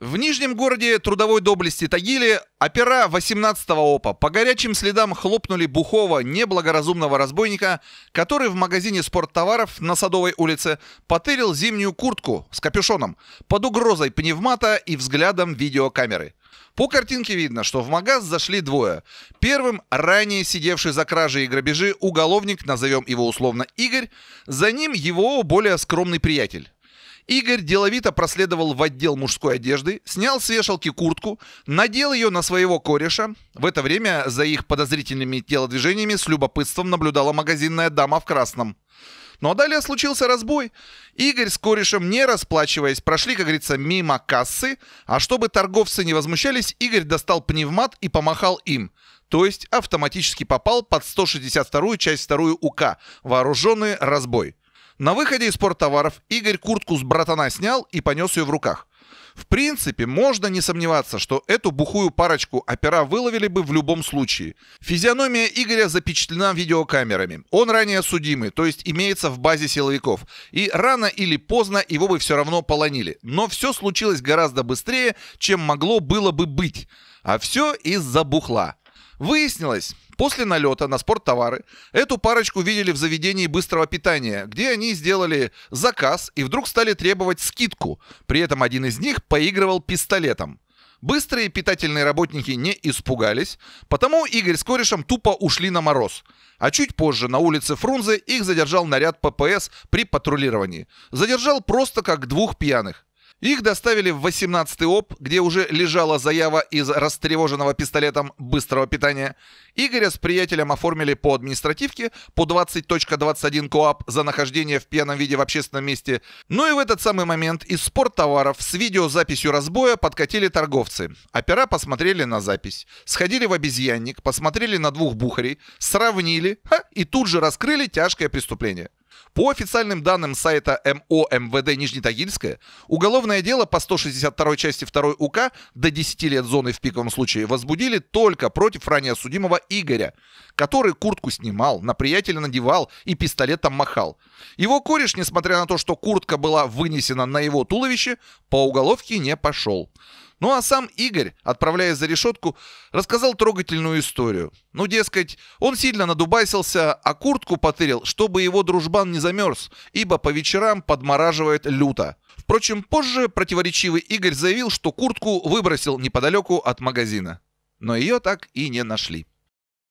В Нижнем городе трудовой доблести Тагиле опера 18-го ОПА по горячим следам хлопнули бухого неблагоразумного разбойника, который в магазине спорттоваров на Садовой улице потырил зимнюю куртку с капюшоном под угрозой пневмата и взглядом видеокамеры. По картинке видно, что в магаз зашли двое. Первым ранее сидевший за кражи и грабежи уголовник, назовем его условно Игорь, за ним его более скромный приятель. Игорь деловито проследовал в отдел мужской одежды, снял с вешалки куртку, надел ее на своего кореша. В это время за их подозрительными телодвижениями с любопытством наблюдала магазинная дама в красном. Ну а далее случился разбой. Игорь с корешем, не расплачиваясь, прошли, как говорится, мимо кассы, а чтобы торговцы не возмущались, Игорь достал пневмат и помахал им. То есть автоматически попал под 162-ю часть 2 УК «Вооруженный разбой». На выходе из спорттоваров Игорь куртку с братана снял и понес ее в руках. В принципе, можно не сомневаться, что эту бухую парочку опера выловили бы в любом случае. Физиономия Игоря запечатлена видеокамерами. Он ранее судимый, то есть имеется в базе силовиков. И рано или поздно его бы все равно полонили. Но все случилось гораздо быстрее, чем могло было бы быть. А все из-за бухла. Выяснилось, после налета на спорттовары эту парочку видели в заведении быстрого питания, где они сделали заказ и вдруг стали требовать скидку. При этом один из них поигрывал пистолетом. Быстрые питательные работники не испугались, потому Игорь с корешем тупо ушли на мороз. А чуть позже на улице Фрунзе их задержал наряд ППС при патрулировании. Задержал просто как двух пьяных. Их доставили в 18-й ОП, где уже лежала заява из растревоженного пистолетом быстрого питания. Игоря с приятелем оформили по административке по 20.21 КОАП за нахождение в пьяном виде в общественном месте. Ну и в этот самый момент из спорттоваров с видеозаписью разбоя подкатили торговцы. Опера посмотрели на запись, сходили в обезьянник, посмотрели на двух бухарей, сравнили ха, и тут же раскрыли тяжкое преступление. По официальным данным сайта МО МВД Нижнетагильское, уголовное дело по 162 части 2 УК до 10 лет зоны в пиковом случае возбудили только против ранее судимого Игоря, который куртку снимал, на приятеля надевал и пистолетом махал. Его кореш, несмотря на то, что куртка была вынесена на его туловище, по уголовке не пошел. Ну а сам Игорь, отправляясь за решетку, рассказал трогательную историю. Ну, дескать, он сильно надубасился, а куртку потырил, чтобы его дружбан не замерз, ибо по вечерам подмораживает люто. Впрочем, позже противоречивый Игорь заявил, что куртку выбросил неподалеку от магазина. Но ее так и не нашли.